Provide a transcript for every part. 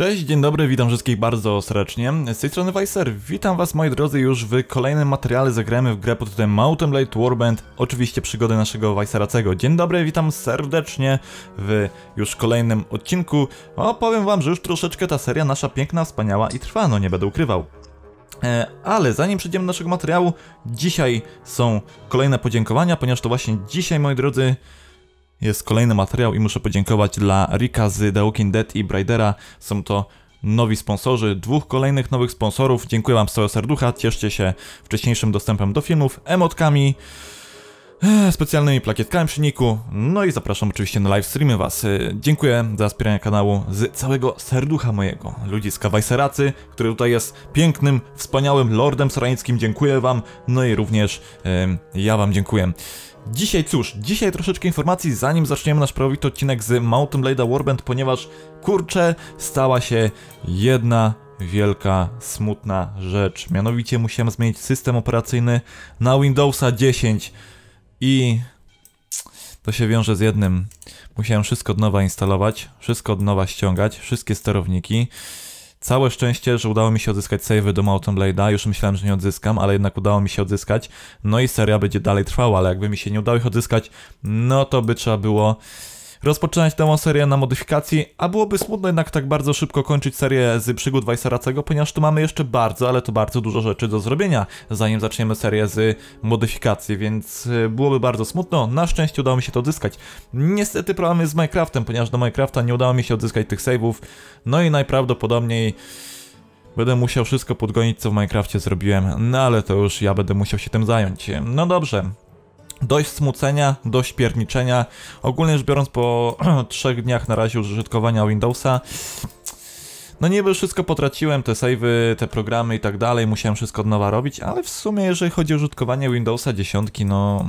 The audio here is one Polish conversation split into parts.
Cześć, dzień dobry, witam wszystkich bardzo serdecznie. Z tej strony Weiser, witam was moi drodzy już w kolejnym materiale zagramy w grę pod tytułem Mountain Blade Warband, oczywiście przygody naszego Weiseracego. Dzień dobry, witam serdecznie w już kolejnym odcinku. Opowiem wam, że już troszeczkę ta seria nasza piękna, wspaniała i trwa, no nie będę ukrywał. E, ale zanim przejdziemy do naszego materiału, dzisiaj są kolejne podziękowania, ponieważ to właśnie dzisiaj, moi drodzy, jest kolejny materiał i muszę podziękować dla Rika z The Walking Dead i Bridera. Są to nowi sponsorzy, dwóch kolejnych nowych sponsorów. Dziękuję Wam z całego serducha. Cieszcie się wcześniejszym dostępem do filmów, emotkami, e, specjalnymi plakietkami przy niku. No i zapraszam oczywiście na live streamy Was. E, dziękuję za wspieranie kanału z całego serducha mojego. Ludzi z Kawajseracy, który tutaj jest pięknym, wspaniałym lordem sranickim. Dziękuję Wam. No i również yy, ja Wam dziękuję. Dzisiaj cóż, dzisiaj troszeczkę informacji zanim zaczniemy nasz prawowity odcinek z Mountain Blade: Warband, ponieważ kurczę, stała się jedna wielka, smutna rzecz. Mianowicie musiałem zmienić system operacyjny na Windowsa 10 i to się wiąże z jednym. Musiałem wszystko od nowa instalować, wszystko od nowa ściągać, wszystkie sterowniki. Całe szczęście, że udało mi się odzyskać savey do Mountain Blade'a, już myślałem, że nie odzyskam, ale jednak udało mi się odzyskać, no i seria będzie dalej trwała, ale jakby mi się nie udało ich odzyskać, no to by trzeba było rozpoczynać tę serię na modyfikacji, a byłoby smutno jednak tak bardzo szybko kończyć serię z przygód Weisseracego, ponieważ tu mamy jeszcze bardzo, ale to bardzo dużo rzeczy do zrobienia, zanim zaczniemy serię z modyfikacji, więc y, byłoby bardzo smutno. Na szczęście udało mi się to odzyskać. Niestety problem jest z Minecraftem, ponieważ do Minecrafta nie udało mi się odzyskać tych save'ów, no i najprawdopodobniej... Będę musiał wszystko podgonić, co w Minecrafcie zrobiłem, no ale to już ja będę musiał się tym zająć. No dobrze, Dość smucenia, dość pierniczenia. Ogólnie rzecz biorąc, po trzech dniach na razie użytkowania Windowsa, no niby wszystko potraciłem, te savey, te programy i tak dalej, musiałem wszystko od nowa robić, ale w sumie jeżeli chodzi o użytkowanie Windowsa 10, no,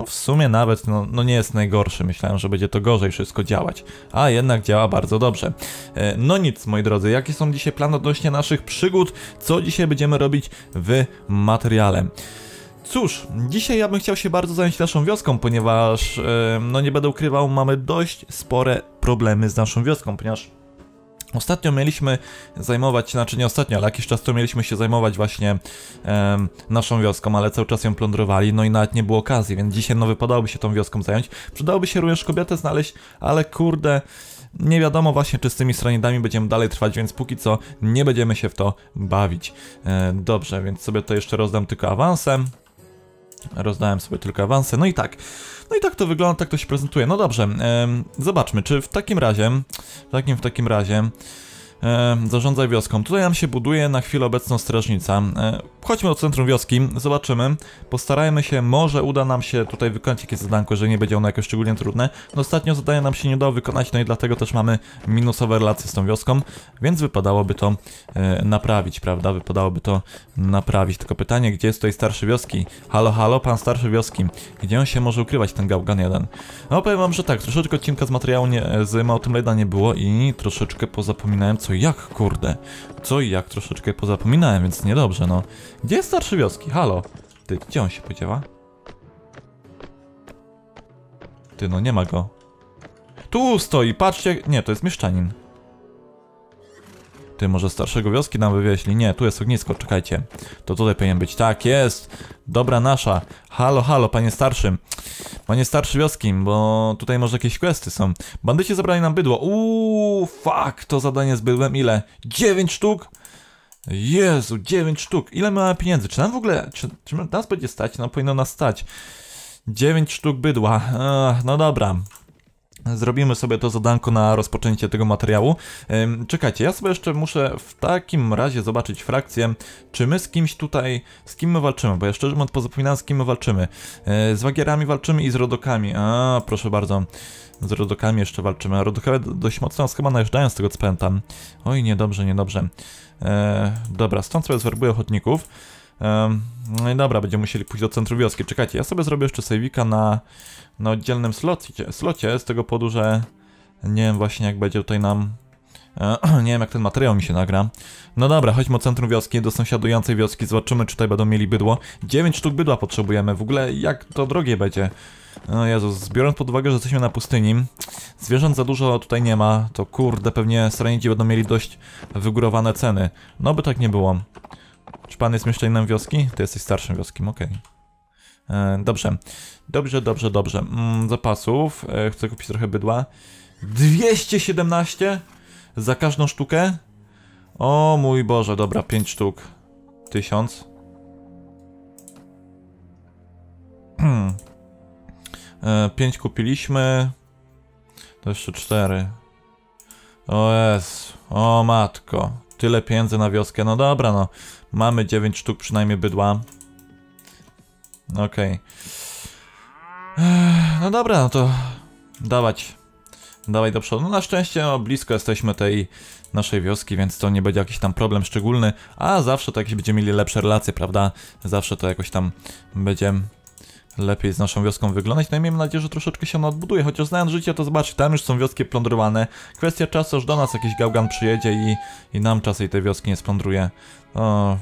no w sumie nawet no, no, nie jest najgorszy, myślałem, że będzie to gorzej wszystko działać, a jednak działa bardzo dobrze. E, no nic moi drodzy, jakie są dzisiaj plany odnośnie naszych przygód, co dzisiaj będziemy robić w materiale. Cóż, dzisiaj ja bym chciał się bardzo zająć naszą wioską, ponieważ, no nie będę ukrywał, mamy dość spore problemy z naszą wioską, ponieważ Ostatnio mieliśmy zajmować, znaczy nie ostatnio, ale jakiś czas temu mieliśmy się zajmować właśnie naszą wioską, ale cały czas ją plądrowali, no i nawet nie było okazji, więc dzisiaj no wypadałoby się tą wioską zająć. Przydałoby się również kobietę znaleźć, ale kurde, nie wiadomo właśnie czy z tymi stranidami będziemy dalej trwać, więc póki co nie będziemy się w to bawić. E, dobrze, więc sobie to jeszcze rozdam tylko awansem rozdałem sobie tylko awanse. No i tak. No i tak to wygląda, tak to się prezentuje. No dobrze, e, zobaczmy, czy w takim razie, w takim, w takim razie, e, zarządzaj wioską. Tutaj nam się buduje na chwilę obecną strażnica. E, Chodźmy do centrum wioski, zobaczymy. Postarajmy się, może uda nam się tutaj wykonać jakieś zadanko, że nie będzie ono jakoś szczególnie trudne. No ostatnio zadanie nam się nie udało wykonać, no i dlatego też mamy minusowe relacje z tą wioską, więc wypadałoby to e, naprawić, prawda? Wypadałoby to naprawić. Tylko pytanie, gdzie jest tutaj starszy wioski? Halo, halo, pan starszy wioski. Gdzie on się może ukrywać, ten gałgan 1? No powiem wam, że tak, troszeczkę odcinka z materiału nie, z Mountain nie było i troszeczkę pozapominałem co jak, kurde. Co jak, troszeczkę pozapominałem, więc niedobrze, no. Gdzie jest starszy wioski? Halo. Ty, gdzie on się podziewa? Ty, no nie ma go. Tu stoi, patrzcie. Nie, to jest mieszczanin. Ty, może starszego wioski nam wywieźli? Nie, tu jest ognisko, czekajcie. To tutaj powinien być. Tak, jest. Dobra nasza. Halo, halo, panie starszym. Panie starszy wioski, bo tutaj może jakieś questy są. Bandyci zabrali nam bydło. Uuu, fuck, to zadanie z bydłem ile? 9 sztuk? Jezu, 9 sztuk. Ile mamy pieniędzy? Czy nam w ogóle, czy, czy nas będzie stać? Nam no, powinno nas stać. 9 sztuk bydła. Ech, no dobra. Zrobimy sobie to zadanko na rozpoczęcie tego materiału. Czekajcie, ja sobie jeszcze muszę w takim razie zobaczyć frakcję, czy my z kimś tutaj, z kim my walczymy, bo ja szczerze mówiąc pozapominam z kim my walczymy. E, z wagierami walczymy i z rodokami, a proszę bardzo. Z rodokami jeszcze walczymy, rodokowie dość mocno nas chyba najeżdżają z tego co pamiętam. Oj, niedobrze, niedobrze. E, dobra, stąd sobie zwerbuję ochotników no i dobra, będziemy musieli pójść do centrum wioski. Czekajcie, ja sobie zrobię jeszcze sejwika na, na oddzielnym slocie, slocie, z tego powodu, że nie wiem właśnie jak będzie tutaj nam... E, nie wiem jak ten materiał mi się nagra. No dobra, chodźmy o centrum wioski, do sąsiadującej wioski, zobaczymy czy tutaj będą mieli bydło. 9 sztuk bydła potrzebujemy, w ogóle jak to drogie będzie. No Jezus, biorąc pod uwagę, że jesteśmy na pustyni, zwierząt za dużo tutaj nie ma, to kurde, pewnie stranici będą mieli dość wygórowane ceny. No by tak nie było. Czy pan jest mieszczanem wioski? Ty jesteś starszym wioskiem, okej. Okay. E, dobrze, dobrze, dobrze, dobrze. Mm, zapasów, e, chcę kupić trochę bydła. 217 za każdą sztukę? O mój Boże, dobra, 5 sztuk. 1000. Hmm. 5 e, kupiliśmy. To jeszcze 4. O jest, o matko tyle pieniędzy na wioskę. No dobra, no. Mamy 9 sztuk przynajmniej bydła. Okej. Okay. No dobra, no to dawać. Dawaj do przodu. No na szczęście no, blisko jesteśmy tej naszej wioski, więc to nie będzie jakiś tam problem szczególny, a zawsze to jakieś będziemy mieli lepsze relacje, prawda? Zawsze to jakoś tam będziemy lepiej z naszą wioską wyglądać. No i miejmy nadzieję, że troszeczkę się ona odbuduje, chociaż znając życie, to zobaczcie, tam już są wioski plądrowane. Kwestia czasu, aż do nas jakiś gałgan przyjedzie i, i nam czasem tej wioski nie splądruje. No,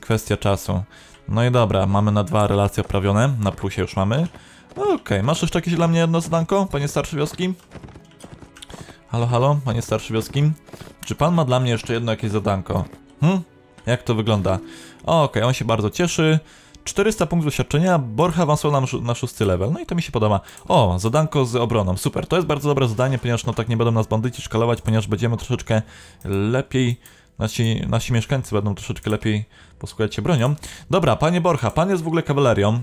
kwestia czasu. No i dobra, mamy na dwa relacje oprawione, na plusie już mamy. Okej, okay, masz jeszcze jakieś dla mnie jedno zadanko, panie starszy wioski? Halo, halo, panie starszy wioski? Czy pan ma dla mnie jeszcze jedno jakieś zadanko? Hm? Jak to wygląda? Okej, okay, on się bardzo cieszy. 400 punktów doświadczenia, Borcha awansował na, na szósty level. No i to mi się podoba. O, zadanko z obroną, super. To jest bardzo dobre zadanie, ponieważ no tak nie będą nas bandyci szkalować, ponieważ będziemy troszeczkę lepiej Nasi, nasi mieszkańcy będą troszeczkę lepiej posłuchać się bronią. Dobra, panie Borcha, pan jest w ogóle kawalerią.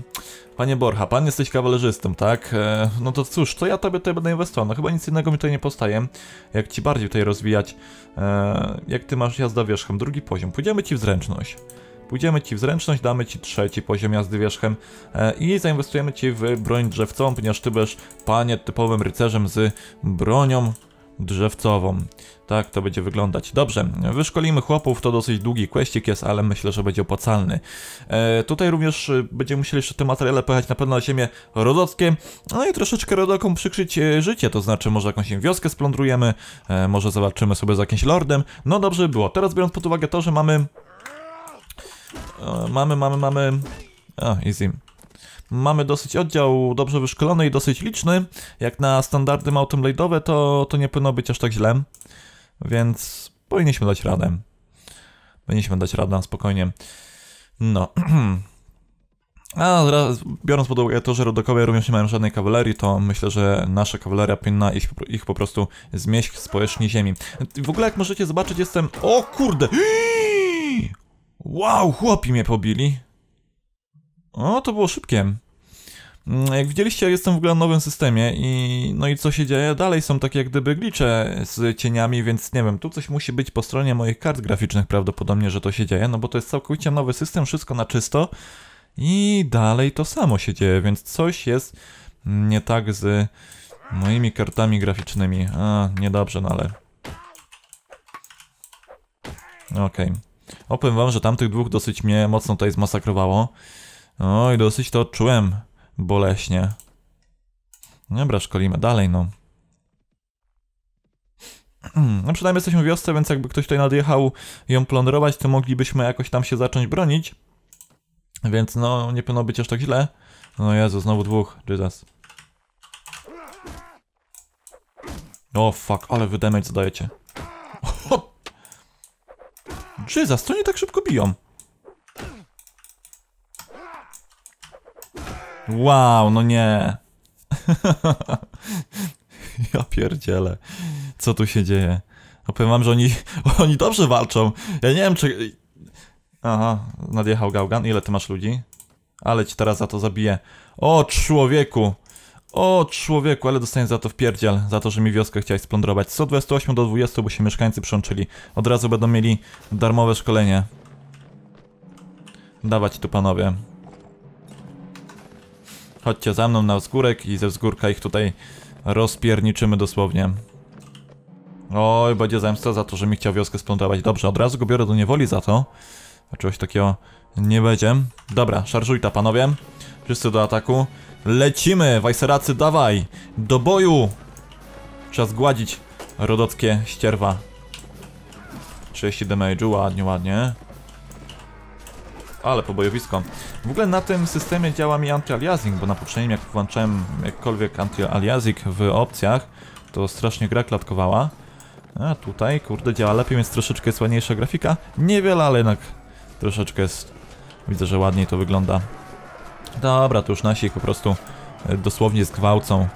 Panie Borcha, pan jesteś kawalerzystą, tak? E, no to cóż, to ja tobie tutaj będę inwestował? No chyba nic innego mi tutaj nie powstaje. Jak ci bardziej tutaj rozwijać, e, jak ty masz jazda wierzchem, drugi poziom. Pójdziemy ci w zręczność. Pójdziemy Ci w zręczność, damy Ci trzeci poziom jazdy wierzchem e, i zainwestujemy Ci w broń drzewcową, ponieważ Ty będziesz panie typowym rycerzem z bronią drzewcową. Tak to będzie wyglądać. Dobrze, wyszkolimy chłopów, to dosyć długi questik jest, ale myślę, że będzie opłacalny. E, tutaj również e, będziemy musieli jeszcze te materiały pojechać na pewno na ziemię rodockie, no i troszeczkę rodokom przykrzyć e, życie, to znaczy może jakąś wioskę splądrujemy, e, może zobaczymy sobie z jakimś lordem. No dobrze by było. Teraz biorąc pod uwagę to, że mamy E, mamy, mamy, mamy... A, easy. Mamy dosyć oddział dobrze wyszkolony i dosyć liczny. Jak na standardy mountain blade'owe, to, to nie powinno być aż tak źle. Więc powinniśmy dać radę. Powinniśmy dać radę spokojnie. No. A biorąc pod uwagę to, że rodokowie również nie mają żadnej kawalerii, to myślę, że nasza kawaleria powinna ich, ich po prostu zmieść z powierzchni ziemi. W ogóle jak możecie zobaczyć jestem... O kurde! Wow, chłopi mnie pobili. O, to było szybkie. Mm, jak widzieliście, jestem w ogóle na nowym systemie i no i co się dzieje? Dalej są takie jak gdyby glicze z cieniami, więc nie wiem, tu coś musi być po stronie moich kart graficznych prawdopodobnie, że to się dzieje, no bo to jest całkowicie nowy system, wszystko na czysto i dalej to samo się dzieje, więc coś jest nie tak z moimi kartami graficznymi. A, niedobrze, no ale... Okej. Okay. Opowiem wam, że tamtych dwóch dosyć mnie mocno tutaj zmasakrowało. No i dosyć to odczułem boleśnie. Dobra, szkolimy dalej, no. No przynajmniej jesteśmy w wiosce, więc jakby ktoś tutaj nadjechał ją plądrować, to moglibyśmy jakoś tam się zacząć bronić. Więc no, nie powinno być aż tak źle. No Jezu, znowu dwóch, Jesus. O oh, fuck, ale wy damage zadajecie. Czy co nie tak szybko biją? Wow, no nie. ja pierdzielę. Co tu się dzieje? No powiem wam, że oni, oni dobrze walczą. Ja nie wiem, czy... Aha, nadjechał Gaugan. Ile ty masz ludzi? Ale ci teraz za to zabiję. O, człowieku! O człowieku, ale dostaniesz za to w pierdziel, za to, że mi wioskę chciałeś splądrować. 128 do 20, bo się mieszkańcy przyłączyli. Od razu będą mieli darmowe szkolenie. Dawać tu panowie. Chodźcie za mną na wzgórek i ze wzgórka ich tutaj rozpierniczymy dosłownie. Oj, będzie zemsta za to, że mi chciał wioskę splądrować. Dobrze, od razu go biorę do niewoli za to. Czegoś takiego nie będzie. Dobra, szarżujta panowie. Wszyscy do ataku. Lecimy, Wajseracy, dawaj! Do boju! Trzeba zgładzić rodockie ścierwa. 30 damage'u, ładnie, ładnie. Ale pobojowisko. W ogóle na tym systemie działa mi anti-aliasing, bo na poprzednim jak włączałem jakkolwiek anti-aliasing w opcjach, to strasznie gra klatkowała. A tutaj, kurde, działa lepiej, więc troszeczkę słabniejsza grafika. Niewiele, ale jednak troszeczkę jest... Widzę, że ładniej to wygląda. Dobra, to już nasi po prostu e, dosłownie zgwałcą.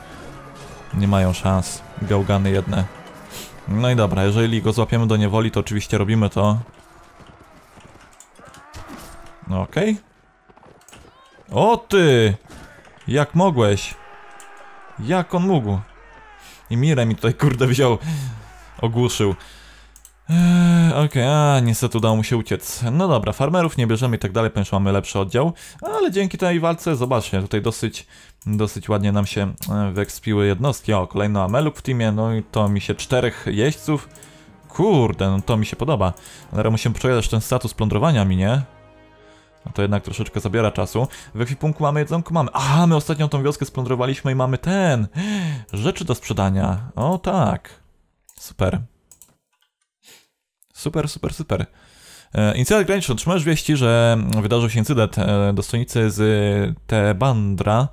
Nie mają szans. Gałgany jedne. No i dobra, jeżeli go złapiemy do niewoli, to oczywiście robimy to. No okej. Okay. O ty! Jak mogłeś? Jak on mógł? I Mire mi tutaj kurde wziął. Ogłuszył. Eee, okej, okay, a, niestety udało mu się uciec. No dobra, farmerów nie bierzemy i tak dalej, ponieważ mamy lepszy oddział, ale dzięki tej walce, zobaczcie, tutaj dosyć, dosyć ładnie nam się e, wekspiły jednostki. O, kolejno Ameluk w teamie, no i to mi się czterech jeźdźców. Kurde, no to mi się podoba. Ale musimy przejrzeć ten status plądrowania mi, nie? No to jednak troszeczkę zabiera czasu. W ekwipunku mamy jedzonko, mamy... A my ostatnią tą wioskę splądrowaliśmy i mamy ten! Rzeczy do sprzedania. O tak. Super. Super, super, super. E, incydent graniczny. Otrzymałeś wieści, że wydarzył się incydent. E, Dostojnicy z e, Tebandra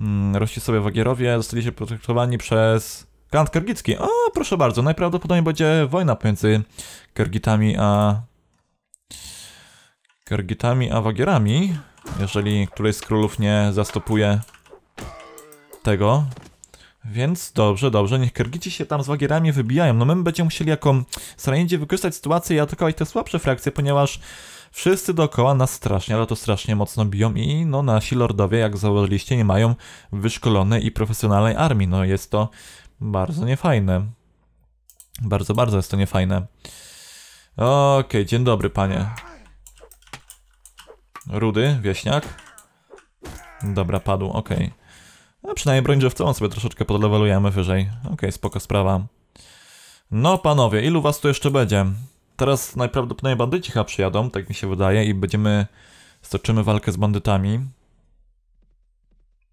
mm, rośli sobie w Agierowie, zostali się protektowani przez Kant Kergicki. O, proszę bardzo, najprawdopodobniej będzie wojna pomiędzy Kergitami a... Kergitami a Wagierami, jeżeli któryś z królów nie zastopuje tego. Więc dobrze, dobrze, niech Kyrgyci się tam z Wagierami wybijają. No my będziemy musieli jako Sarajędzie wykorzystać sytuację i atakować te słabsze frakcje, ponieważ wszyscy dookoła nas strasznie, ale to strasznie mocno biją i no nasi lordowie, jak zauważyliście, nie mają wyszkolonej i profesjonalnej armii. No jest to bardzo niefajne. Bardzo, bardzo jest to niefajne. Okej, dzień dobry panie. Rudy, wieśniak. Dobra, padł, okej. Okay. A przynajmniej broń on sobie troszeczkę podlewelujemy wyżej. Okej, okay, spoko sprawa. No panowie, ilu was tu jeszcze będzie? Teraz najprawdopodobniej bandyci chyba przyjadą, tak mi się wydaje, i będziemy... Stoczymy walkę z bandytami.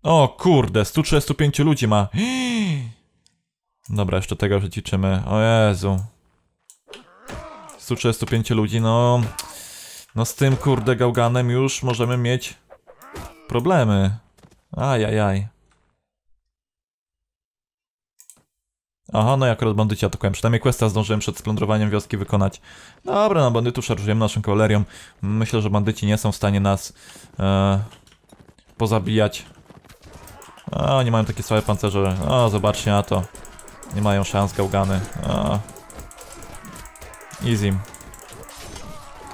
O kurde, 135 ludzi ma. Dobra, jeszcze tego rzuciczymy. O Jezu. 135 ludzi, no... No z tym kurde gałganem już możemy mieć problemy. Ajajaj. Aha, no ja akurat bandyci atakowałem. Przynajmniej questa zdążyłem przed splądrowaniem wioski wykonać. Dobra, no bandytu szarżujemy naszą kawalerią. Myślę, że bandyci nie są w stanie nas e, pozabijać. A, nie mają takie słabe pancerze. O, zobaczcie na to. Nie mają szans gałgany. O. Easy.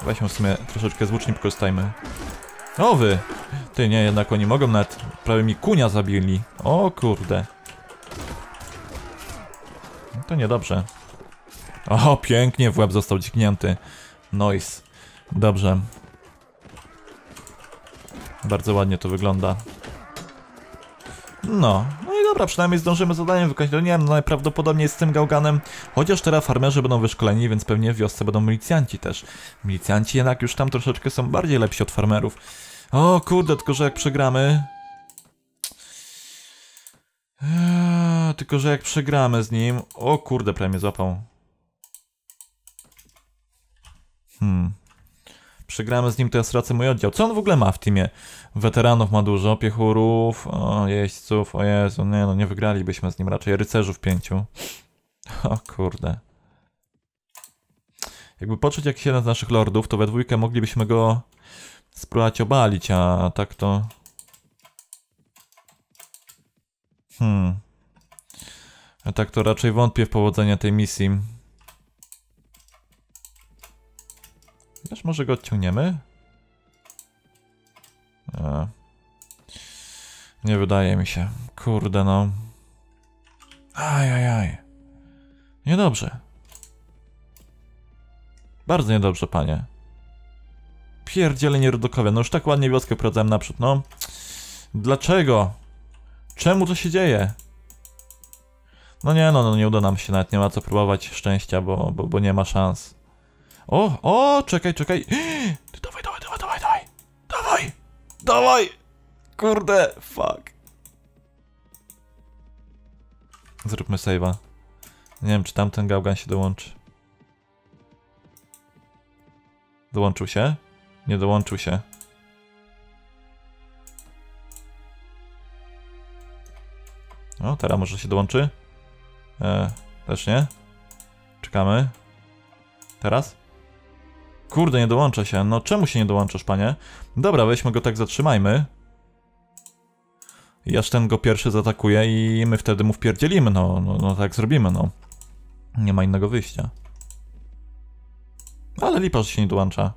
Weźmy w sumie troszeczkę złucznie pokorzystajmy. O wy! Ty nie, jednak oni mogą nawet... Prawie mi kunia zabili. O kurde. To niedobrze. O, pięknie w łeb został dźgnięty. Noise. Dobrze. Bardzo ładnie to wygląda. No, no i dobra, przynajmniej zdążymy zadanie wykonać. No nie wiem, no najprawdopodobniej z tym gałganem. Chociaż teraz farmerzy będą wyszkoleni, więc pewnie w wiosce będą milicjanci też. Milicjanci jednak już tam troszeczkę są bardziej lepsi od farmerów. O kurde, tylko że jak przegramy... Eee tylko, że jak przegramy z nim... O kurde, prawie mnie złapał. Hmm. Przegramy z nim, to ja stracę mój oddział. Co on w ogóle ma w teamie? Weteranów ma dużo, piechurów, o, jeźdźców, o Jezu, nie no, nie wygralibyśmy z nim raczej. Rycerzów pięciu. O kurde. Jakby poczuć jakiś jeden z naszych lordów, to we dwójkę moglibyśmy go spróbować obalić, a tak to... Hmm. A tak to raczej wątpię w powodzenie tej misji. Wiesz, może go odciągniemy? A. Nie wydaje mi się. Kurde no. Ajajaj. Aj, aj. Niedobrze. Bardzo niedobrze, panie. Pierdziele nierodokowe. No już tak ładnie wioskę prowadzałem naprzód, no. Dlaczego? Czemu to się dzieje? No nie, no, no nie uda nam się, nawet nie ma co próbować szczęścia, bo, bo, bo nie ma szans. O, o, czekaj, czekaj. Ty dawaj, dawaj, dawaj, dawaj, dawaj. Dawaj, dawaj. Kurde, fuck. Zróbmy save'a. Nie wiem, czy tamten gałgan się dołączy. Dołączył się? Nie dołączył się. O, teraz może się dołączy? E, też nie? Czekamy. Teraz? Kurde, nie dołącza się. No czemu się nie dołączasz, panie? Dobra, weźmy go tak, zatrzymajmy. I aż ten go pierwszy zaatakuje i my wtedy mu wpierdzielimy, no, no, no tak zrobimy, no. Nie ma innego wyjścia. Ale lipa, że się nie dołącza.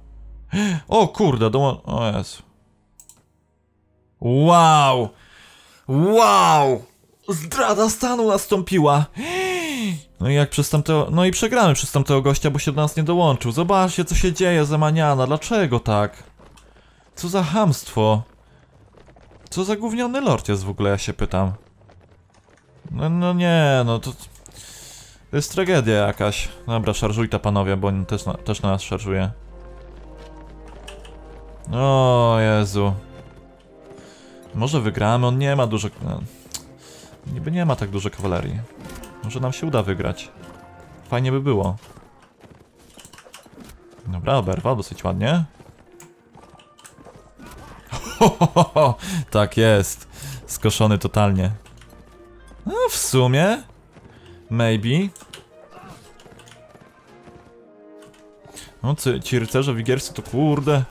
O kurde, dołą... O jest. Wow! Wow! Zdrada stanu nastąpiła! No i jak przez tamtego... No i przegramy przez tamtego gościa, bo się do nas nie dołączył. Zobaczcie, co się dzieje, zamaniana. Dlaczego tak? Co za hamstwo? Co za gówniony lord jest w ogóle, ja się pytam. No, no nie, no to... To jest tragedia jakaś. Dobra, szarżuj ta panowie, bo on też na, też na nas szarżuje. O Jezu. Może wygramy, on nie ma dużo... Niby nie ma tak dużo kawalerii. Może nam się uda wygrać. Fajnie by było. Dobra, Berwa, dosyć ładnie. Ho, ho, ho, tak jest. Skoszony totalnie. No, w sumie. Maybe. No, ci rycerze wigierscy to kurde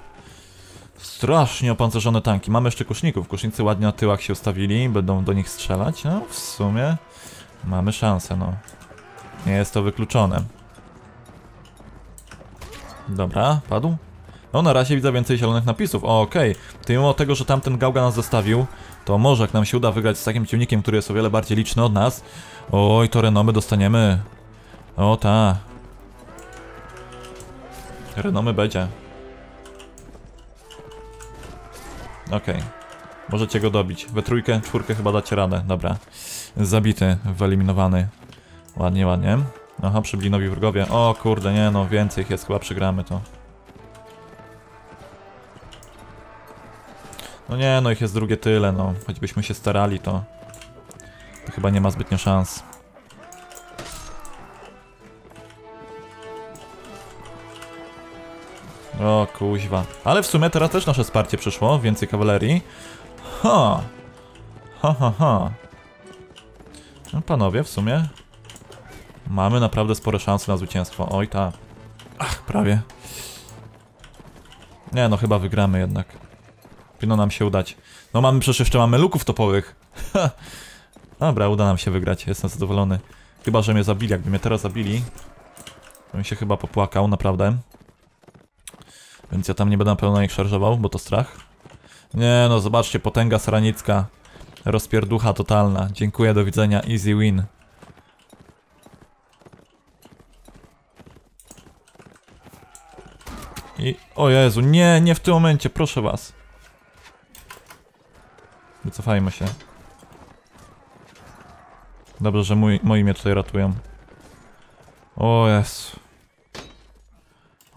strasznie opancerzone tanki. Mamy jeszcze kuszników. Kusznicy ładnie na tyłach się ustawili, będą do nich strzelać. No, w sumie mamy szansę, no. Nie jest to wykluczone. Dobra, padł. No na razie widzę więcej zielonych napisów. Okej, okay. mimo tego, że tamten gałga nas zostawił, to może jak nam się uda wygrać z takim ciągnikiem, który jest o wiele bardziej liczny od nas. Oj, to renomy dostaniemy. O ta. Renomy będzie. Okej. Okay. Możecie go dobić. We trójkę, czwórkę chyba dacie radę. Dobra. Zabity, wyeliminowany. Ładnie, ładnie. Aha, przybyli nowi wrogowie. O kurde, nie no, więcej ich jest, chyba przegramy to. No nie, no ich jest drugie tyle, no. Choćbyśmy się starali, to... To chyba nie ma zbytnio szans. O kuźwa. Ale w sumie teraz też nasze wsparcie przyszło, więcej kawalerii. Ha! Ha, ha, ha. No, panowie, w sumie mamy naprawdę spore szanse na zwycięstwo. Oj, ta. Ach, prawie. Nie, no chyba wygramy jednak. Powinno nam się udać. No mamy przecież jeszcze mamy luków topowych. Dobra, uda nam się wygrać, jestem zadowolony. Chyba, że mnie zabili, jakby mnie teraz zabili. bym się chyba popłakał, naprawdę. Więc ja tam nie będę na pewno ich szarżował, bo to strach. Nie no, zobaczcie, potęga sranicka. Rozpierducha totalna. Dziękuję, do widzenia. Easy win. I... O Jezu, nie, nie w tym momencie, proszę was. Wycofajmy się. Dobrze, że mój, moi mnie tutaj ratują. O Jezu.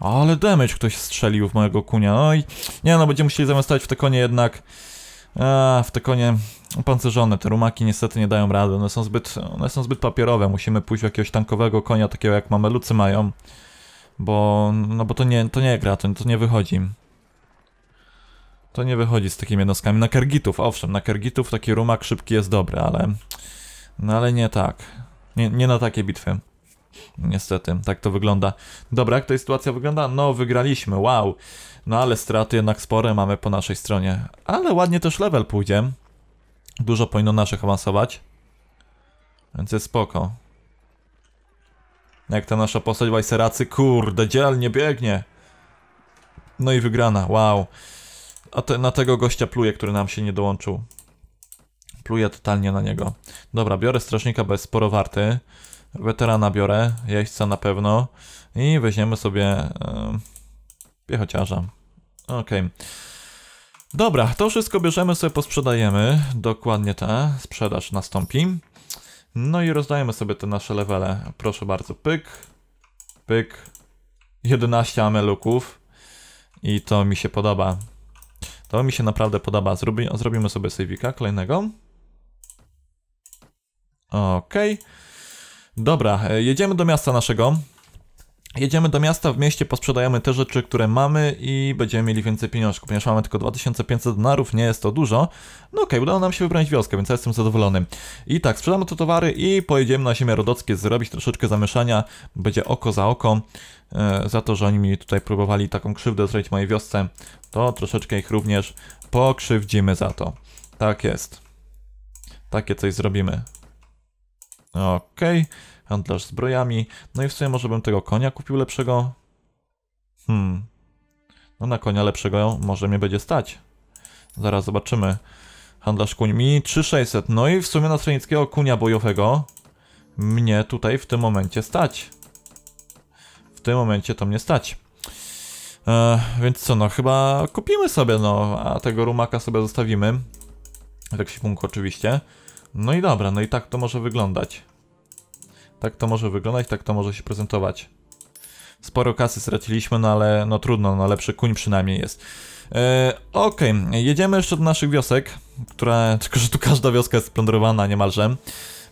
Ale damage ktoś strzelił w mojego kunia. No i nie no, będziemy musieli zamiastać w te konie jednak... A, e, w te konie pancerzone, te rumaki niestety nie dają rady, one są zbyt, one są zbyt papierowe, musimy pójść w jakiegoś tankowego konia, takiego jak mamelucy mają, bo, no bo to nie, to nie gra, to, to nie wychodzi. To nie wychodzi z takimi jednostkami. Na kergitów, owszem, na kergitów taki rumak szybki jest dobry, ale, no ale nie tak, nie, nie na takie bitwy. Niestety, tak to wygląda. Dobra, jak tutaj sytuacja wygląda? No, wygraliśmy, wow. No ale straty jednak spore mamy po naszej stronie. Ale ładnie też level pójdzie. Dużo powinno naszych awansować. Więc jest spoko. Jak ta nasza postać Wajseracy, kurde, dzielnie biegnie. No i wygrana, wow. A te, na tego gościa pluje, który nam się nie dołączył. Pluję totalnie na niego. Dobra, biorę strażnika, bo jest sporo warty. Weterana biorę, jeźdźca na pewno. I weźmiemy sobie e, piechociarza. Okej. Okay. Dobra, to wszystko bierzemy sobie, posprzedajemy. Dokładnie ta sprzedaż nastąpi. No i rozdajemy sobie te nasze levele. Proszę bardzo, pyk, pyk. 11 ameluków. I to mi się podoba. To mi się naprawdę podoba. Zrobi, zrobimy sobie save'ika kolejnego. Okej. Okay. Dobra, e, jedziemy do miasta naszego. Jedziemy do miasta, w mieście posprzedajemy te rzeczy, które mamy i będziemy mieli więcej pieniążków, ponieważ mamy tylko 2500 donarów, nie jest to dużo. No okej, okay, udało nam się wybrać wioskę, więc ja jestem zadowolony. I tak, sprzedamy te towary i pojedziemy na ziemię rodockie zrobić troszeczkę zamieszania, będzie oko za oko. E, za to, że oni mi tutaj próbowali taką krzywdę zrobić mojej wiosce, to troszeczkę ich również pokrzywdzimy za to. Tak jest. Takie coś zrobimy. No, okej, okay. handlarz zbrojami. No i w sumie może bym tego konia kupił lepszego. Hmm. No na konia lepszego może mnie będzie stać. Zaraz zobaczymy. Handlarz kuńmi 3600. No i w sumie na stronickiego kunia bojowego mnie tutaj w tym momencie stać. W tym momencie to mnie stać. E, więc co, no chyba kupimy sobie, no, a tego rumaka sobie zostawimy. W Eksipunku oczywiście. No i dobra, no i tak to może wyglądać. Tak to może wyglądać, tak to może się prezentować. Sporo kasy straciliśmy, no ale no trudno, no lepszy kuń przynajmniej jest. E, Okej, okay. jedziemy jeszcze do naszych wiosek, które, tylko że tu każda wioska jest splądrowana niemalże.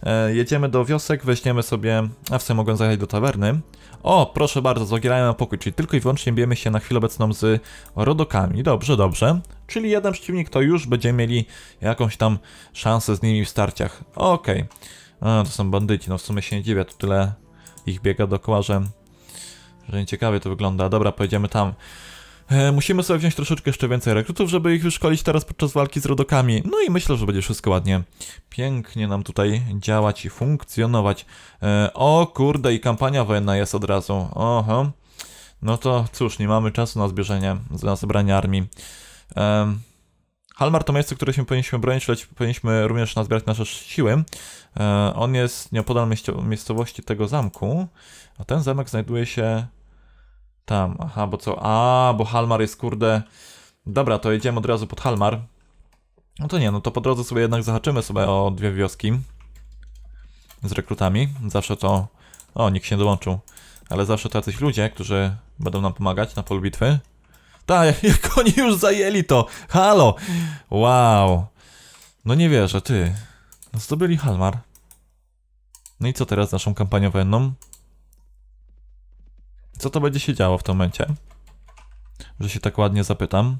E, jedziemy do wiosek, weźmiemy sobie, a w sumie mogę zajechać do tawerny. O, proszę bardzo, zagierają na pokój, czyli tylko i wyłącznie bijemy się na chwilę obecną z rodokami. Dobrze, dobrze. Czyli jeden przeciwnik to już będziemy mieli jakąś tam szansę z nimi w starciach. Okej. Okay. To są bandyci, no w sumie się nie dziwię, to tyle ich biega dookoła, że, że nieciekawie to wygląda. Dobra, pojedziemy tam. E, musimy sobie wziąć troszeczkę jeszcze więcej rekrutów, żeby ich wyszkolić teraz podczas walki z rodokami. No i myślę, że będzie wszystko ładnie. Pięknie nam tutaj działać i funkcjonować. E, o kurde, i kampania wojenna jest od razu. Oho. No to cóż, nie mamy czasu na zbierzenie, na zebranie armii. E, Halmar to miejsce, które się powinniśmy bronić, lecz powinniśmy również nazbierać nasze siły. E, on jest nieopodal miejscowości tego zamku, a ten zamek znajduje się tam, aha, bo co? A, bo Halmar jest kurde... Dobra, to jedziemy od razu pod Halmar. No to nie, no to po drodze sobie jednak zahaczymy sobie o dwie wioski. Z rekrutami. Zawsze to... O, nikt się dołączył. Ale zawsze to jacyś ludzie, którzy będą nam pomagać na polu bitwy. Tak, jak oni już zajęli to! Halo! Wow! No nie wierzę, ty. No zdobyli Halmar. No i co teraz z naszą kampanią wojenną? Co to będzie się działo w tym momencie? Że się tak ładnie zapytam.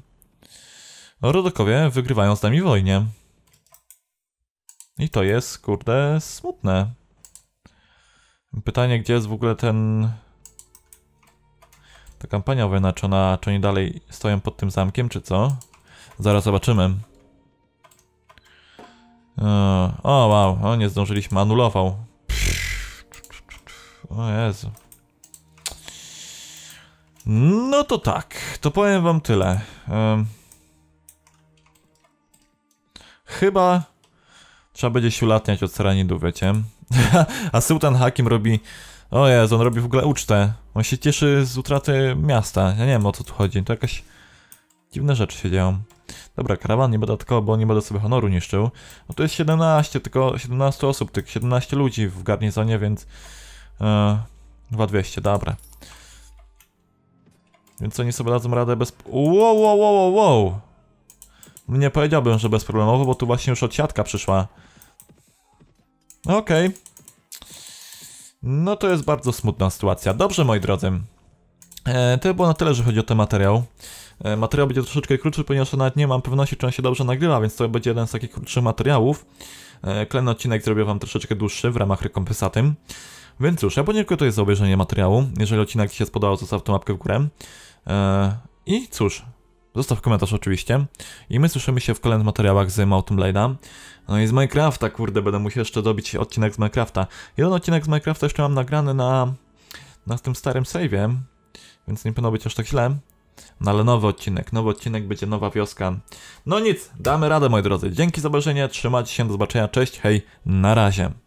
Rodokowie wygrywają z nami wojnie. I to jest, kurde, smutne. Pytanie, gdzie jest w ogóle ten... Ta kampania wynaczona, czy, czy oni dalej stoją pod tym zamkiem, czy co? Zaraz zobaczymy. Yy, o, wow, o, nie zdążyliśmy, anulował. O Jezu. No to tak, to powiem wam tyle. Um, chyba trzeba będzie się ulatniać od Serenidu, wiecie. A Sultan Hakim robi... O Jezu, on robi w ogóle ucztę. On się cieszy z utraty miasta. Ja nie wiem o co tu chodzi, to jakaś... Dziwne rzeczy się dzieją. Dobra, karawan nie będę tylko, bo nie będę sobie honoru niszczył. No to jest 17, tylko 17 osób, tych 17 ludzi w garnizonie, więc... Yy, e, 2200, dobra. Więc oni sobie dadzą radę bez... Wow, wow, wow, wow, Nie powiedziałbym, że bezproblemowo, bo tu właśnie już odsiadka przyszła. Okej. Okay. No to jest bardzo smutna sytuacja. Dobrze, moi drodzy. E, to było na tyle, że chodzi o ten materiał. E, materiał będzie troszeczkę krótszy, ponieważ nawet nie mam pewności, czy on się dobrze nagrywa, więc to będzie jeden z takich krótszych materiałów. E, kolejny odcinek zrobię wam troszeczkę dłuższy w ramach rekompensaty. Więc cóż, ja podziękuję tutaj za obejrzenie materiału. Jeżeli odcinek Ci się spodobał, zostaw tą łapkę w górę. E, I cóż, zostaw komentarz oczywiście. I my słyszymy się w kolejnych materiałach z Mountain Blade'a. No i z Minecrafta, kurde, będę musiał jeszcze dobić odcinek z Minecrafta. Jeden odcinek z Minecrafta jeszcze mam nagrany na, na tym starym save'ie, więc nie powinno być aż tak źle. No ale nowy odcinek, nowy odcinek, będzie nowa wioska. No nic, damy radę moi drodzy. Dzięki za obejrzenie, trzymajcie się, do zobaczenia, cześć, hej, na razie.